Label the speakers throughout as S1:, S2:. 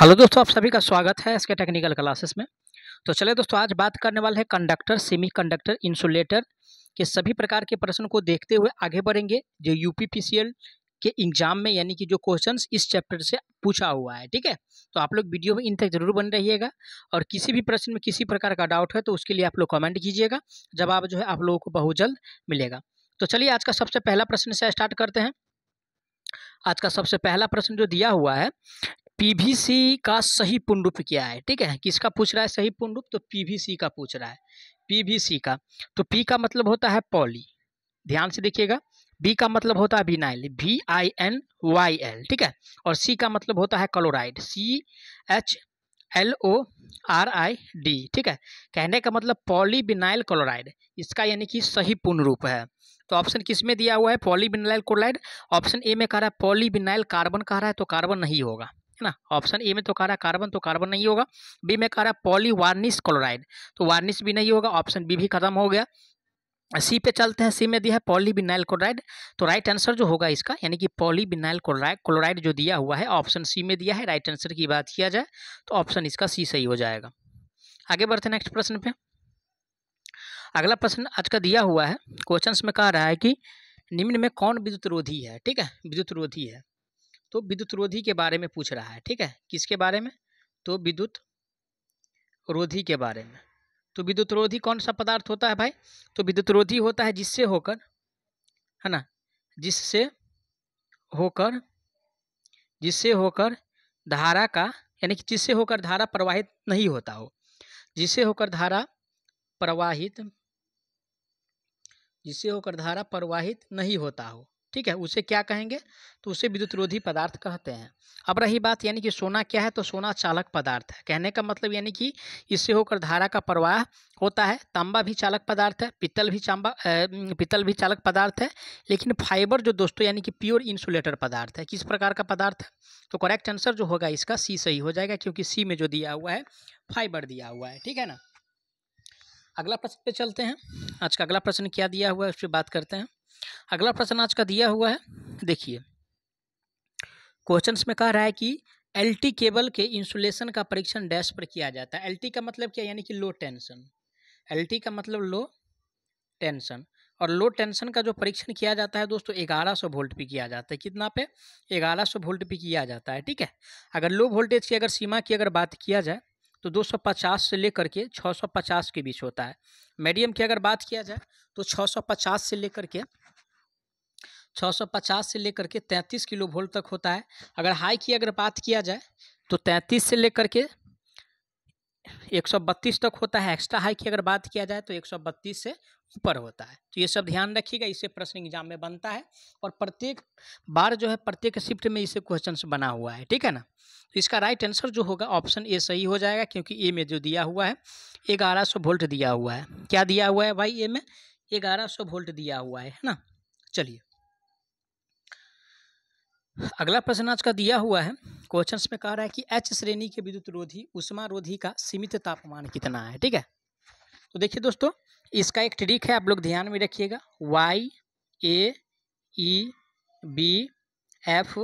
S1: hello दोस्तों आप सभी का स्वागत है इसके टेक्निकल क्लासेस में तो चले दोस्तों आज बात करने वाले हैं कंडक्टर सेमी कंडक्टर इंसुलेटर के सभी प्रकार के प्रश्न को देखते हुए आगे बढ़ेंगे जो यूपीपीसीएल के एग्जाम में यानी कि जो क्वेश्चंस इस चैप्टर से पूछा हुआ है ठीक है तो आप लोग वीडियो में इन तक जरूर बन रहिएगा और किसी भी प्रश्न में किसी प्रकार का डाउट है तो उसके लिए आप लोग कमेंट कीजिएगा जवाब जो है आप लोगों को बहुत जल्द मिलेगा तो चलिए आज का सबसे पहला प्रश्न से स्टार्ट करते हैं आज का सबसे पहला प्रश्न जो दिया हुआ है पीवीसी का सही पुनरूप क्या है ठीक है किसका पूछ रहा है सही पुनरूप तो पीवीसी का पूछ रहा है पीवीसी का तो पी का मतलब होता है पॉली ध्यान से देखिएगा बी का मतलब होता है vinyl V I N Y L ठीक है और सी का मतलब होता है chloride C H L O R I D ठीक है कहने का मतलब पॉली बिनाइल क्लोराइड इसका यानी कि सही पूर्ण रूप है तो ऑप्शन किस में दिया हुआ है पॉलीबिनाइल क्लोराइड ऑप्शन ए में कह रहा है पॉलीबिनाइल कार्बन कह रहा है तो कार्बन नहीं होगा है ना ऑप्शन ए में तो कह रहा कार्बन तो कार्बन नहीं होगा बी में कह रहा वार्निस क्लोराइड तो वार्निस भी नहीं होगा ऑप्शन बी भी खत्म हो गया सी पे चलते हैं सी में दिया है बिनाइल क्लोराइड तो राइट आंसर जो होगा इसका यानी कि पॉली बिनाइल क्लोराइड क्लोराइड जो दिया हुआ है ऑप्शन सी में दिया है राइट आंसर की बात किया जाए तो ऑप्शन इसका सी सही हो जाएगा आगे बढ़ते नेक्स्ट प्रश्न पे अगला प्रश्न आज का दिया हुआ है क्वेश्चन में कहा रहा है कि निम्न में कौन विद्युत रोधी है ठीक है विद्युत रोधी है तो विद्युत रोधी के बारे में पूछ रहा है ठीक है किसके बारे में तो विद्युत रोधी के बारे में तो विद्युत रोधी कौन सा पदार्थ होता है भाई तो विद्युत रोधी होता है जिससे होकर है ना जिससे होकर जिससे होकर धारा का यानी कि जिससे होकर धारा प्रवाहित नहीं होता हो जिससे होकर धारा प्रवाहित जिससे होकर धारा प्रवाहित नहीं होता हो ठीक है उसे क्या कहेंगे तो उसे विद्युत रोधी पदार्थ कहते हैं अब रही बात यानी कि सोना क्या है तो सोना चालक पदार्थ है कहने का मतलब यानी कि इससे होकर धारा का प्रवाह होता है तांबा भी चालक पदार्थ है पीतल भी चांबा पीतल भी चालक पदार्थ है लेकिन फाइबर जो दोस्तों यानी कि प्योर इंसुलेटर पदार्थ है किस प्रकार का पदार्थ है तो करेक्ट आंसर जो होगा इसका सी सही हो जाएगा क्योंकि सी में जो दिया हुआ है फाइबर दिया हुआ है ठीक है ना अगला प्रश्न पे चलते हैं आज का अगला प्रश्न क्या दिया हुआ है उस पर बात करते हैं अगला प्रश्न आज का दिया हुआ है देखिए क्वेश्चंस में कह रहा है कि एलटी केबल के इंसुलेशन का परीक्षण डैश पर किया जाता है एलटी का मतलब क्या यानी कि लो टेंशन एलटी का मतलब लो टेंशन और लो टेंशन का जो परीक्षण किया जाता है दोस्तों ग्यारह सौ वोल्ट भी किया जाता है कितना पे ग्यारह सौ वोल्ट भी किया जाता है ठीक है अगर लो वोल्टेज की अगर सीमा की अगर बात किया जाए तो 250 से लेकर के 650 के बीच होता है मीडियम की अगर बात किया जाए तो 650 से लेकर के 650 से लेकर के 33 किलो वोल्ट तक होता है अगर हाई की अगर बात किया जाए तो 33 से लेकर के 132 तक होता है एक्स्ट्रा हाई की अगर बात किया जाए तो 132 से ऊपर होता है तो ये सब ध्यान रखिएगा इसे प्रश्न एग्जाम में बनता है और प्रत्येक बार जो है प्रत्येक शिफ्ट में इसे क्वेश्चन बना हुआ है ठीक है ना तो इसका राइट आंसर जो होगा ऑप्शन ए सही हो जाएगा क्योंकि ए में जो दिया हुआ है ग्यारह सौ वोल्ट दिया हुआ है क्या दिया हुआ है भाई ए में ग्यारह सौ वोल्ट दिया हुआ है ना चलिए अगला प्रश्न आज का दिया हुआ है क्वेश्चन में कह रहा है कि एच श्रेणी के विद्युत रोधी उष्मा रोधी का सीमित तापमान कितना है ठीक है तो देखिए दोस्तों इसका एक ट्रिक है आप लोग ध्यान में रखिएगा Y A E B F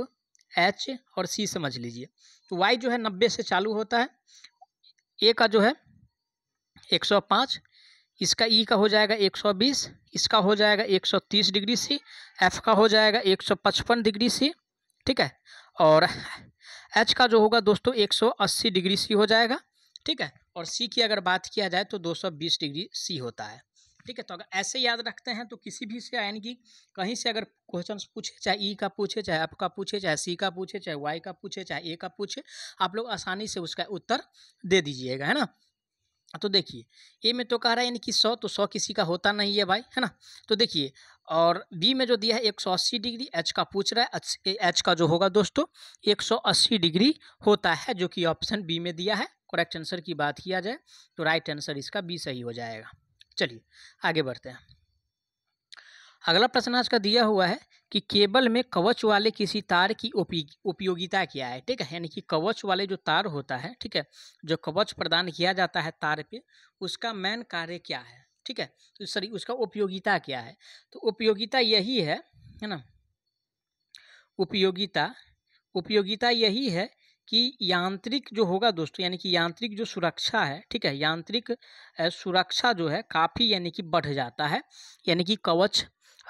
S1: H और सी समझ लीजिए तो वाई जो है नब्बे से चालू होता है ए का जो है एक सौ पाँच इसका ई e का हो जाएगा एक सौ बीस इसका हो जाएगा एक सौ तीस डिग्री सी एफ का हो जाएगा एक सौ पचपन डिग्री सी ठीक है और एच का जो होगा दोस्तों 180 डिग्री सी हो जाएगा ठीक है और सी की अगर बात किया जाए तो 220 डिग्री सी होता है ठीक है तो अगर ऐसे याद रखते हैं तो किसी भी से यानी कि कहीं से अगर क्वेश्चन पूछे चाहे ई e का पूछे चाहे एफ का पूछे चाहे सी का पूछे चाहे वाई का पूछे चाहे ए का पूछे आप लोग आसानी से उसका उत्तर दे दीजिएगा है ना तो देखिए ए में तो कह रहा है यानी कि सौ तो सौ किसी का होता नहीं है भाई है ना तो देखिए और बी में जो दिया है 180 डिग्री एच का पूछ रहा है एच का जो होगा दोस्तों 180 डिग्री होता है जो कि ऑप्शन बी में दिया है करेक्ट आंसर की बात किया जाए तो राइट आंसर इसका बी सही हो जाएगा चलिए आगे बढ़ते हैं अगला प्रश्न आज का दिया हुआ है कि केबल में कवच वाले किसी तार की उपयोगिता क्या है ठीक है यानी कि कवच वाले जो तार होता है ठीक है जो कवच प्रदान किया जाता है तार पे उसका मेन कार्य क्या है ठीक है तो सॉरी उसका उपयोगिता क्या है तो उपयोगिता यही है है ना उपयोगिता उपयोगिता यही है कि यांत्रिक जो होगा दोस्तों यानी कि यांत्रिक जो सुरक्षा है ठीक है यांत्रिक सुरक्षा जो है काफ़ी यानी कि बढ़ जाता है यानी कि कवच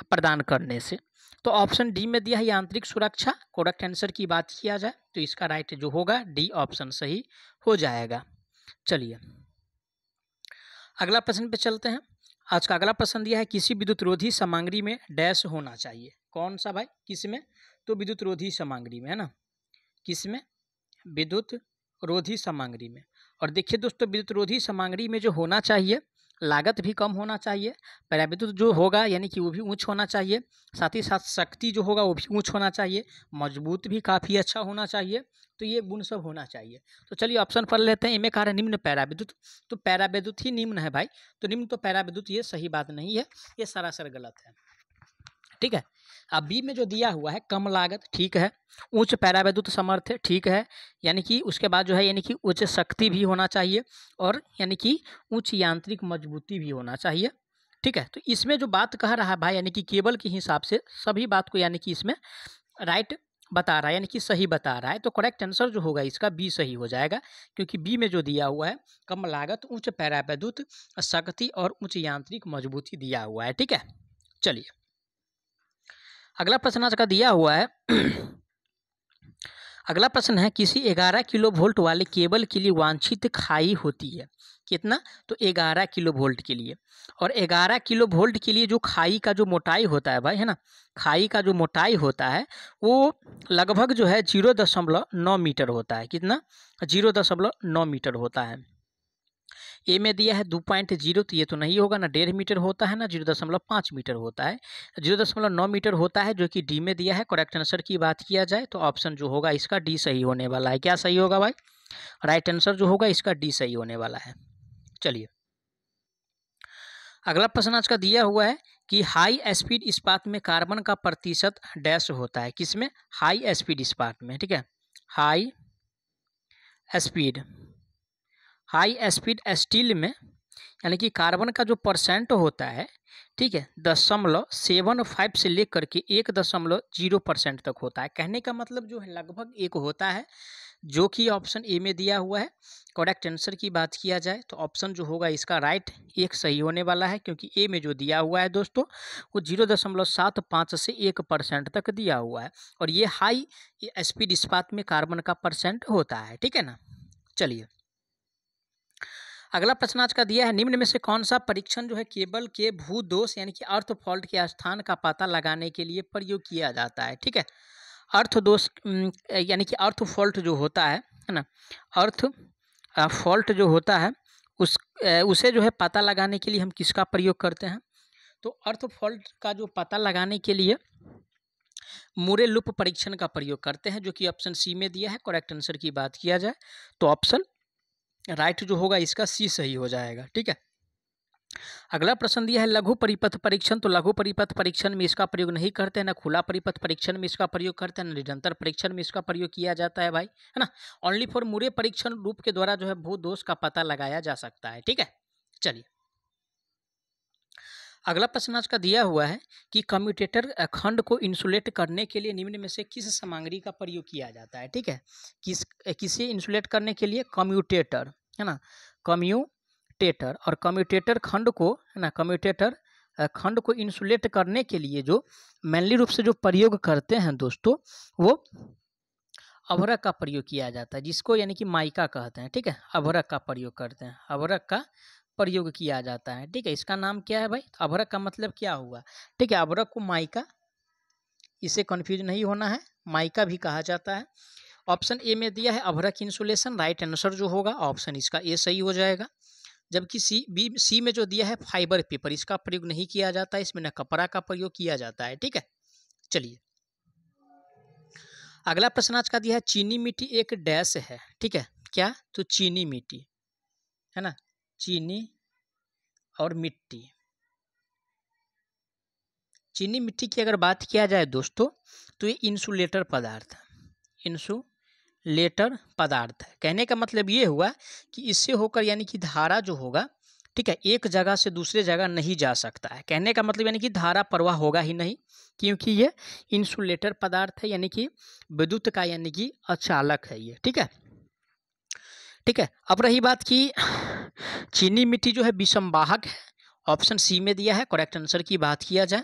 S1: प्रदान करने से तो ऑप्शन डी में दिया है यांत्रिक सुरक्षा करेक्ट आंसर की बात किया जाए तो इसका राइट जो होगा डी ऑप्शन सही हो जाएगा चलिए अगला प्रश्न पे चलते हैं आज का अगला प्रश्न दिया है किसी विद्युत रोधी सामग्री में डैश होना चाहिए कौन सा भाई किस में तो विद्युत रोधी सामग्री में है ना किस में विद्युत रोधी सामग्री में और देखिए दोस्तों विद्युत रोधी सामग्री में जो होना चाहिए लागत भी कम होना चाहिए विद्युत जो होगा यानी कि वो भी ऊँच होना चाहिए साथ ही साथ शक्ति जो होगा वो भी ऊँच होना चाहिए मजबूत भी काफ़ी अच्छा होना चाहिए तो ये गुण सब होना चाहिए तो चलिए ऑप्शन पढ़ लेते हैं इनमें कह रहे हैं निम्न पैराविद्युत तो पैराविद्युत ही निम्न है भाई तो निम्न तो पैराविद्युत ये सही बात नहीं है ये सरासर गलत है ठीक है अब बी में जो दिया हुआ है कम लागत ठीक है उच्च पैरावैद्युत सामर्थ्य ठीक है यानी कि उसके बाद जो है यानी कि उच्च शक्ति भी होना चाहिए और यानी कि उच्च यांत्रिक मजबूती भी होना चाहिए ठीक है तो इसमें जो बात कह रहा है भाई यानी कि केबल के हिसाब से सभी बात को यानी कि इसमें राइट बता रहा है यानी कि सही बता रहा है तो करेक्ट आंसर जो होगा इसका बी सही हो जाएगा क्योंकि बी में जो दिया हुआ है कम लागत उच्च पैरावैद्युत शक्ति और उच्च यांत्रिक मजबूती दिया हुआ है ठीक है चलिए अगला प्रश्न आज का दिया हुआ है अगला प्रश्न है किसी ग्यारह किलो वोल्ट वाले केबल के लिए वांछित खाई होती है कितना तो ग्यारह किलो वोल्ट के लिए और ग्यारह किलो वोल्ट के लिए जो खाई का जो मोटाई होता है भाई है ना खाई का जो मोटाई होता है वो लगभग जो है जीरो दशमलव नौ मीटर होता है कितना जीरो दशमलव नौ मीटर होता है ए में दिया है दो पॉइंट जीरो तो ये तो नहीं होगा ना डेढ़ मीटर होता है ना जीरो दशमलव पाँच मीटर होता है जीरो दशमलव नौ मीटर होता है जो कि डी में दिया है करेक्ट आंसर की बात किया जाए तो ऑप्शन जो होगा इसका डी सही होने वाला है क्या सही होगा भाई राइट आंसर जो होगा इसका डी सही होने वाला है चलिए अगला प्रश्न आज का दिया हुआ है कि हाई स्पीड इस्पात में कार्बन का प्रतिशत डैश होता है किसमें हाई स्पीड इस्पात में ठीक है high speed high speed steel में यानी कि कार्बन का जो परसेंट होता है ठीक है दशमलव सेवन फाइव से लेकर के एक दशमलव जीरो परसेंट तक होता है कहने का मतलब जो है लगभग एक होता है जो कि ऑप्शन ए में दिया हुआ है करेक्ट आंसर की बात किया जाए तो ऑप्शन जो होगा इसका राइट एक सही होने वाला है क्योंकि ए में जो दिया हुआ है दोस्तों वो जीरो दशमलव सात पाँच से एक परसेंट तक दिया हुआ है और ये हाई स्पीड इस्पात में कार्बन का परसेंट होता है ठीक है ना चलिए अगला प्रश्न आज का दिया है निम्न में से कौन सा परीक्षण जो है केबल के भू दोष यानी कि अर्थ फॉल्ट के स्थान का पता लगाने के लिए प्रयोग किया जाता है ठीक है अर्थ दोष यानी कि अर्थ फॉल्ट जो होता है है ना अर्थ फॉल्ट जो होता है उस उसे जो है पता लगाने के लिए हम किसका प्रयोग करते हैं तो अर्थ फॉल्ट का जो पता लगाने के लिए मूरे लुप परीक्षण का प्रयोग करते हैं जो कि ऑप्शन सी में दिया है करेक्ट आंसर की बात किया जाए तो ऑप्शन राइट जो होगा इसका सी सही हो जाएगा ठीक है अगला प्रश्न दिया है लघु परिपथ परीक्षण तो लघु परिपथ परीक्षण में इसका प्रयोग नहीं करते हैं ना खुला परिपथ परीक्षण में इसका प्रयोग करते हैं ना निरंतर परीक्षण में इसका प्रयोग किया जाता है भाई है ना ओनली फॉर मूरे परीक्षण रूप के द्वारा जो है भू दोष का पता लगाया जा सकता है ठीक है चलिए अगला प्रश्न आज का दिया हुआ है कि कम्यूटेटर खंड को इंसुलेट करने के लिए निम्न में से किस सामग्री का प्रयोग किया जाता है ठीक है किस किसे इंसुलेट करने के लिए कम्यूटेटर है ना कम्यूटेटर और कम्यूटेटर खंड को है ना कम्यूटेटर खंड को इंसुलेट करने के लिए जो मेनली रूप से जो प्रयोग करते हैं दोस्तों वो अभरक का प्रयोग किया जाता है जिसको यानी कि माइका कहते हैं ठीक है अभरक का प्रयोग करते हैं अभरक का प्रयोग किया जाता है ठीक है इसका नाम क्या है भाई अभरक का मतलब क्या हुआ ठीक है अभरक को माइका इसे कन्फ्यूज नहीं होना है माइका भी कहा जाता है ऑप्शन ए में दिया है अभरक इंसुलेशन राइट आंसर जो होगा ऑप्शन इसका ए सही हो जाएगा जबकि सी बी सी में जो दिया है फाइबर पेपर इसका प्रयोग नहीं किया जाता है इसमें न कपड़ा का प्रयोग किया जाता है ठीक है चलिए अगला प्रश्न आज का दिया है चीनी मिट्टी एक डैश है ठीक है क्या तो चीनी मिट्टी है ना चीनी और मिट्टी चीनी मिट्टी की अगर बात किया जाए दोस्तों तो ये इंसुलेटर पदार्थ इंसुलेटर पदार्थ है कहने का मतलब ये हुआ कि इससे होकर यानी कि धारा जो होगा ठीक है एक जगह से दूसरे जगह नहीं जा सकता है कहने का मतलब यानी कि धारा प्रवाह होगा ही नहीं क्योंकि ये इंसुलेटर पदार्थ है यानी कि विद्युत का यानी कि अचालक है ये ठीक है ठीक है अब रही बात की चीनी मिट्टी जो है वाहक है ऑप्शन सी में दिया है करेक्ट आंसर की बात किया जाए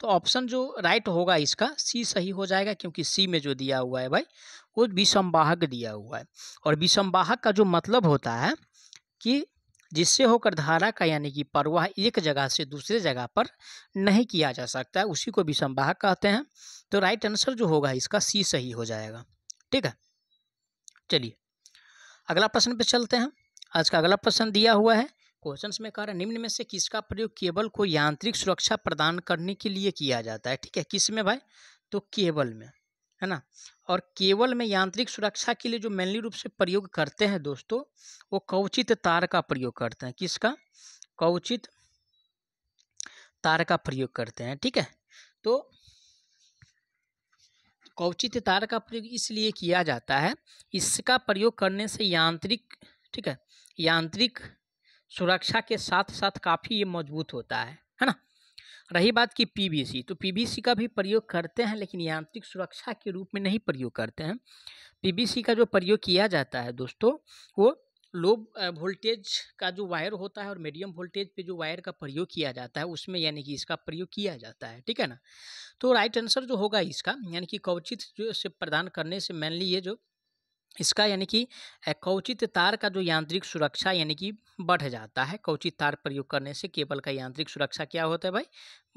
S1: तो ऑप्शन जो राइट होगा इसका सी सही हो जाएगा क्योंकि सी में जो दिया हुआ है भाई वो वाहक दिया हुआ है और वाहक का जो मतलब होता है कि जिससे होकर धारा का यानी कि प्रवाह एक जगह से दूसरे जगह पर नहीं किया जा सकता है उसी को वाहक कहते हैं तो राइट आंसर जो होगा इसका सी सही हो जाएगा ठीक है चलिए अगला प्रश्न पे चलते हैं आज का अगला प्रश्न दिया हुआ है क्वेश्चन में कह रहा है निम्न में से किसका प्रयोग केबल को यांत्रिक सुरक्षा प्रदान करने के लिए किया जाता है ठीक है किस में भाई तो केबल में है ना और केबल में यांत्रिक सुरक्षा के लिए जो मेनली रूप से प्रयोग करते हैं दोस्तों वो कवचित तार का प्रयोग करते हैं किसका कवचित तार का प्रयोग करते हैं ठीक है तो कौचित तार का प्रयोग इसलिए किया जाता है इसका प्रयोग करने से यांत्रिक ठीक है यांत्रिक सुरक्षा के साथ साथ काफ़ी ये मजबूत होता है है ना रही बात की पीबीसी तो पीबीसी का भी प्रयोग करते हैं लेकिन यांत्रिक सुरक्षा के रूप में नहीं प्रयोग करते हैं पीबीसी का जो प्रयोग किया जाता है दोस्तों वो लो वोल्टेज का जो वायर होता है और मीडियम वोल्टेज पे जो वायर का प्रयोग किया जाता है उसमें यानी कि इसका प्रयोग किया जाता है ठीक है ना तो राइट आंसर जो होगा इसका यानी कि कवचित जो से प्रदान करने से मेनली ये जो इसका यानी कि कौचित तार का जो यांत्रिक सुरक्षा यानी कि बढ़ जाता है कौचित तार प्रयोग करने से केबल का यांत्रिक सुरक्षा क्या होता है भाई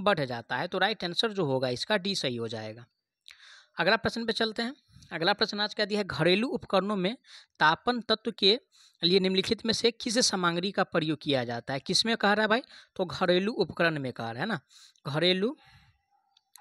S1: बढ़ जाता है तो राइट आंसर जो होगा इसका डी सही हो जाएगा अगला प्रश्न पे चलते हैं अगला प्रश्न आज क्या दिया है घरेलू उपकरणों में तापन तत्व के लिए निम्नलिखित में से किस सामग्री का प्रयोग किया जाता है किसमें कह रहा है भाई तो घरेलू उपकरण में कह रहा है ना घरेलू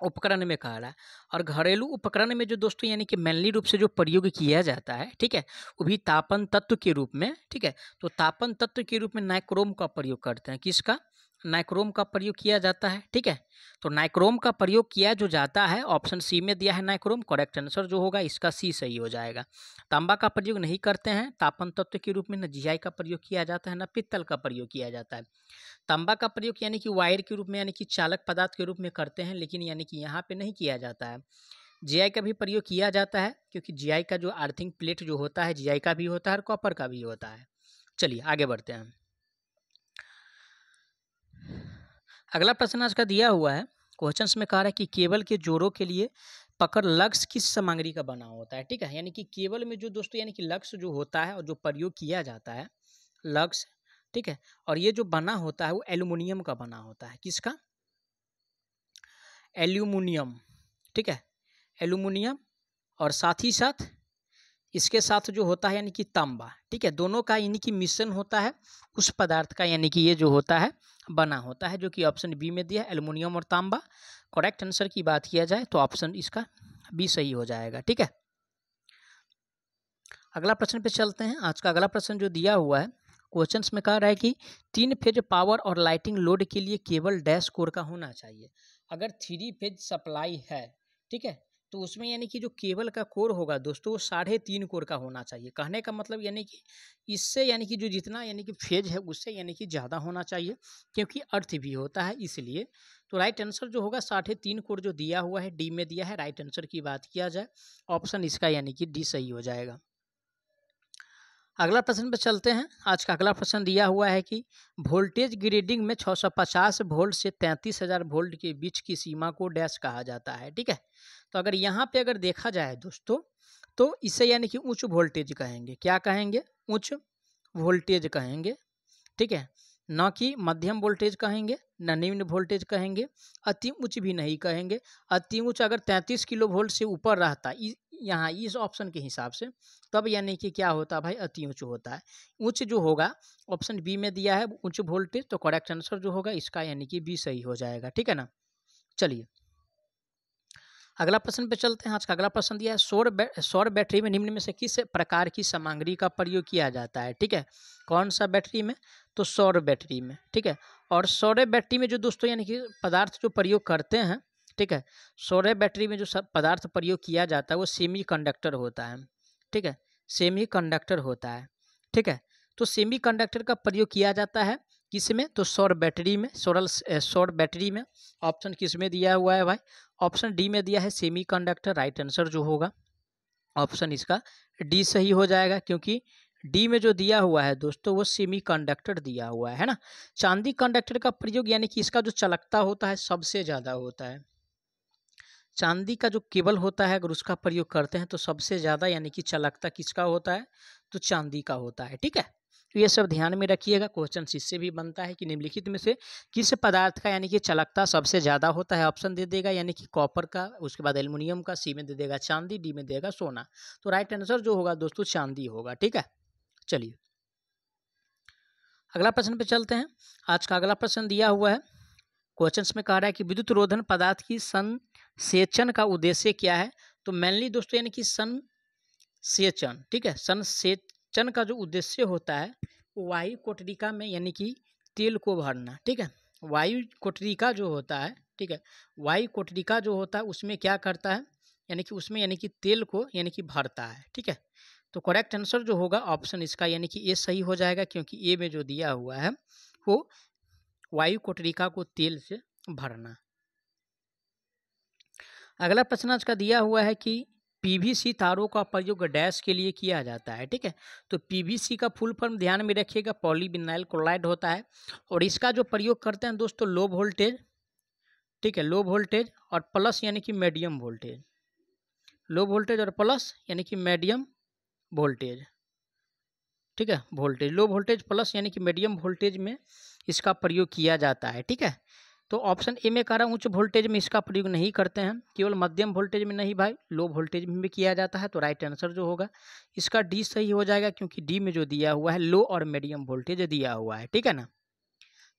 S1: उपकरण में कह रहा है और घरेलू उपकरण में जो दोस्तों यानी कि मेनली रूप से जो प्रयोग किया जाता है ठीक है वो भी तापन तत्व के रूप में ठीक है तो तापन तत्व के रूप में नाइक्रोम का प्रयोग करते हैं किसका नाइक्रोम का प्रयोग किया जाता है ठीक है तो नाइक्रोम का प्रयोग किया जो जाता है ऑप्शन सी में दिया है नाइक्रोम करेक्ट आंसर जो होगा इसका सी सही हो जाएगा तांबा का प्रयोग नहीं करते हैं तापन तत्व के रूप में न जियाई का प्रयोग किया जाता है न पित्तल का प्रयोग किया जाता है तांबा का प्रयोग यानी कि वायर के रूप में यानी कि चालक पदार्थ के रूप में करते हैं लेकिन यानी कि यहाँ पर नहीं किया जाता है जी का भी प्रयोग किया जाता है क्योंकि जी का जो अर्थिंग प्लेट जो होता है जी का भी होता है और कॉपर का भी होता है चलिए आगे बढ़ते हैं अगला प्रश्न आज का दिया हुआ है क्वेश्चन में कहा है कि केबल के जोड़ों के लिए पकड़ लक्ष्य किस सामग्री का बना होता है ठीक है यानी कि केबल में जो दोस्तों यानी कि लक्ष्य जो होता है और जो प्रयोग किया जाता है लक्ष्य ठीक है और ये जो बना होता है वो एल्यूमिनियम का बना होता है किसका एल्यूमिनियम ठीक है एल्यूमिनियम और साथ ही साथ इसके साथ जो होता है यानी कि तांबा ठीक है दोनों का यानी कि मिश्रण होता है उस पदार्थ का यानी कि ये जो होता है बना होता है जो कि ऑप्शन बी में दिया है एल्युमिनियम और तांबा करेक्ट आंसर की बात किया जाए तो ऑप्शन इसका बी सही हो जाएगा ठीक है अगला प्रश्न पे चलते हैं आज का अगला प्रश्न जो दिया हुआ है क्वेश्चन में कह रहा है कि तीन फेज पावर और लाइटिंग लोड के लिए केवल डैश कोर का होना चाहिए अगर थ्री फेज सप्लाई है ठीक है तो उसमें यानी कि जो केबल का कोर होगा दोस्तों वो साढ़े तीन कोर का होना चाहिए कहने का मतलब यानी कि इससे यानी कि जो जितना यानी कि फेज है उससे यानी कि ज़्यादा होना चाहिए क्योंकि अर्थ भी होता है इसलिए तो राइट आंसर जो होगा साढ़े तीन कोर जो दिया हुआ है डी में दिया है राइट आंसर की बात किया जाए ऑप्शन इसका यानी कि डी सही हो जाएगा अगला प्रश्न पे चलते हैं आज का अगला प्रश्न दिया हुआ है कि वोल्टेज ग्रेडिंग में 650 वोल्ट से 33000 वोल्ट के बीच की सीमा को डैश कहा जाता है ठीक है तो अगर यहाँ पे अगर देखा जाए दोस्तों तो इसे यानी कि उच्च वोल्टेज कहेंगे क्या कहेंगे उच्च वोल्टेज कहेंगे ठीक है न कि मध्यम वोल्टेज कहेंगे न निम्न वोल्टेज कहेंगे अति उच्च भी नहीं कहेंगे अति उच्च अगर 33 किलो वोल्ट से ऊपर रहता यहाँ इस ऑप्शन के हिसाब से तब यानी कि क्या होता है भाई अति ऊँच होता है ऊंच जो होगा ऑप्शन बी में दिया है उच्च वोल्टेज तो करेक्ट आंसर जो होगा इसका यानी कि बी सही हो जाएगा ठीक है ना चलिए अगला प्रश्न पे चलते हैं आज का अगला प्रश्न दिया है सौर बै, सौर बैटरी में निम्न में से किस प्रकार की सामग्री का प्रयोग किया जाता है ठीक है कौन सा बैटरी में तो सौर बैटरी में ठीक है और सौर बैटरी में जो दोस्तों यानी कि पदार्थ जो प्रयोग करते हैं ठीक है सोलर बैटरी में जो सब पदार्थ प्रयोग किया जाता है वो सेमी कंडक्टर होता है ठीक है सेमी कंडक्टर होता है ठीक है तो सेमी कंडक्टर का प्रयोग किया जाता है किस में तो सौर बैटरी में सोरल सौर बैटरी में ऑप्शन किस में दिया हुआ है भाई ऑप्शन डी में दिया है सेमी कंडक्टर राइट आंसर जो होगा ऑप्शन इसका डी सही हो जाएगा क्योंकि डी में जो दिया हुआ है दोस्तों वो सेमी कंडक्टर दिया हुआ है ना चांदी कंडक्टर का प्रयोग यानी कि इसका जो चलकता होता है सबसे ज़्यादा होता है चांदी का जो केबल होता है अगर उसका प्रयोग करते हैं तो सबसे ज़्यादा यानी कि चालकता किसका होता है तो चांदी का होता है ठीक है तो ये सब ध्यान में रखिएगा क्वेश्चन इससे भी बनता है कि निम्नलिखित में से किस पदार्थ का यानी कि चलकता सबसे ज़्यादा होता है ऑप्शन दे देगा यानी कि कॉपर का उसके बाद एल्युमिनियम का सी में दे देगा चांदी डी में देगा सोना तो राइट आंसर जो होगा दोस्तों चांदी होगा ठीक है चलिए अगला प्रश्न पे चलते हैं आज का अगला प्रश्न दिया हुआ है क्वेश्चन में कह रहा है कि विद्युत रोधन पदार्थ की सन सेचन का उद्देश्य क्या है तो मेनली दोस्तों यानी कि सन सेचन ठीक है सन सेचन का जो उद्देश्य होता है वायु कोटरिका में यानी कि तेल को भरना ठीक है वायु कोटरिका जो होता है ठीक है वायु कोटरिका जो होता है उसमें क्या करता है यानी कि उसमें यानी कि तेल को यानी कि भरता है ठीक है तो करेक्ट आंसर जो होगा ऑप्शन इसका यानी कि ए सही हो जाएगा क्योंकि ए में जो दिया हुआ है वो वायु कोटरिका को तेल से भरना अगला प्रश्न आज का दिया हुआ है कि पीवीसी तारों का प्रयोग डैश के लिए किया जाता है ठीक है तो पीवीसी का फुल फॉर्म ध्यान में रखिएगा पॉलीबिनाइल क्लोराइड होता है और इसका जो प्रयोग करते हैं दोस्तों लो वोल्टेज ठीक है लो वोल्टेज और प्लस यानी कि मीडियम वोल्टेज लो वोल्टेज और प्लस यानी कि मीडियम वोल्टेज ठीक है वोल्टेज लो वोल्टेज प्लस यानी कि मीडियम वोल्टेज में इसका प्रयोग किया जाता है ठीक है तो ऑप्शन ए में कह रहा हूँ उच्च वोल्टेज में इसका प्रयोग नहीं करते हैं केवल मध्यम वोल्टेज में नहीं भाई लो वोल्टेज में भी किया जाता है तो राइट आंसर जो होगा इसका डी सही हो जाएगा क्योंकि डी में जो दिया हुआ है लो और मीडियम वोल्टेज दिया हुआ है ठीक है ना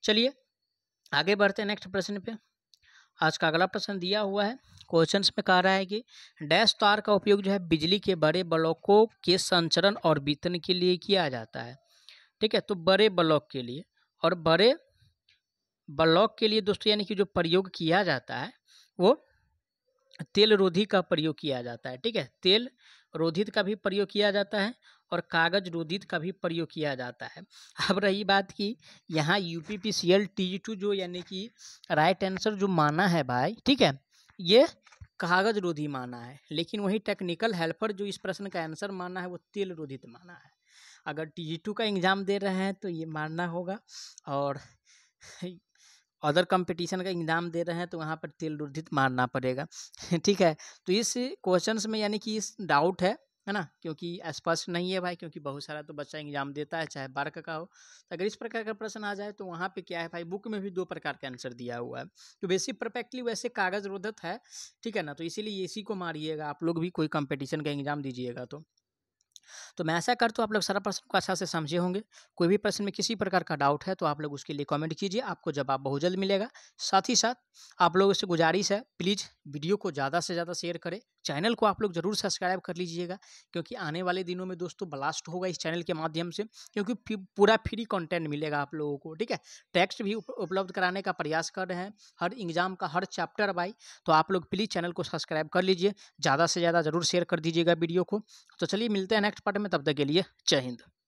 S1: चलिए आगे बढ़ते हैं नेक्स्ट प्रश्न पे आज का अगला प्रश्न दिया हुआ है क्वेश्चन में कह रहा है कि डैश तार का उपयोग जो है बिजली के बड़े ब्लॉकों के संचरण और वितरण के लिए किया जाता है ठीक है तो बड़े ब्लॉक के लिए और बड़े ब्लॉक के लिए दोस्तों यानी कि जो प्रयोग किया जाता है वो तेल रोधी का प्रयोग किया जाता है ठीक है तेल रोधित का भी प्रयोग किया जाता है और कागज रोधित का भी प्रयोग किया जाता है अब रही बात कि यहाँ U P P C L T two जो यानी कि राइट आंसर जो माना है भाई ठीक है ये कागज रोधी माना है लेकिन वही टेक्निकल हेल्पर जो इस प्रश्न का आंसर माना है वो तेल रोधित माना है अगर टी टू का एग्ज़ाम दे रहे हैं तो ये मानना होगा और अदर कंपटीशन का एग्ज़ाम दे रहे हैं तो वहाँ पर तेल रुद्धित मारना पड़ेगा ठीक है तो इस क्वेश्चन में यानी कि इस डाउट है है ना क्योंकि स्पष्ट नहीं है भाई क्योंकि बहुत सारा तो बच्चा एग्जाम देता है चाहे बारह का, हो तो अगर इस प्रकार का प्रश्न आ जाए तो वहाँ पे क्या है भाई बुक में भी दो प्रकार का आंसर दिया हुआ है तो बेसिक परफेक्टली वैसे कागज रोधत है ठीक है ना तो इसीलिए इसी को मारिएगा आप लोग भी कोई कंपटीशन का एग्जाम दीजिएगा तो तो मैं ऐसा करता हूँ आप लोग सारा प्रश्न को अच्छा से समझे होंगे कोई भी प्रश्न में किसी प्रकार का डाउट है तो आप लोग उसके लिए कमेंट कीजिए आपको जवाब बहुत जल्द मिलेगा साथ ही साथ आप लोगों से गुजारिश है प्लीज़ वीडियो को ज़्यादा से ज़्यादा शेयर करें चैनल को आप लोग जरूर सब्सक्राइब कर लीजिएगा क्योंकि आने वाले दिनों में दोस्तों ब्लास्ट होगा इस चैनल के माध्यम से क्योंकि पूरा फ्री कंटेंट मिलेगा आप लोगों को ठीक है टेक्स्ट भी उपलब्ध कराने का प्रयास कर रहे हैं हर एग्जाम का हर चैप्टर बाई तो आप लोग प्लीज़ चैनल को सब्सक्राइब कर लीजिए ज़्यादा से ज़्यादा जरूर शेयर कर दीजिएगा वीडियो को तो चलिए मिलते हैं नेक्स्ट नेक्स्ट पार्ट में तब तक के लिए जय हिंद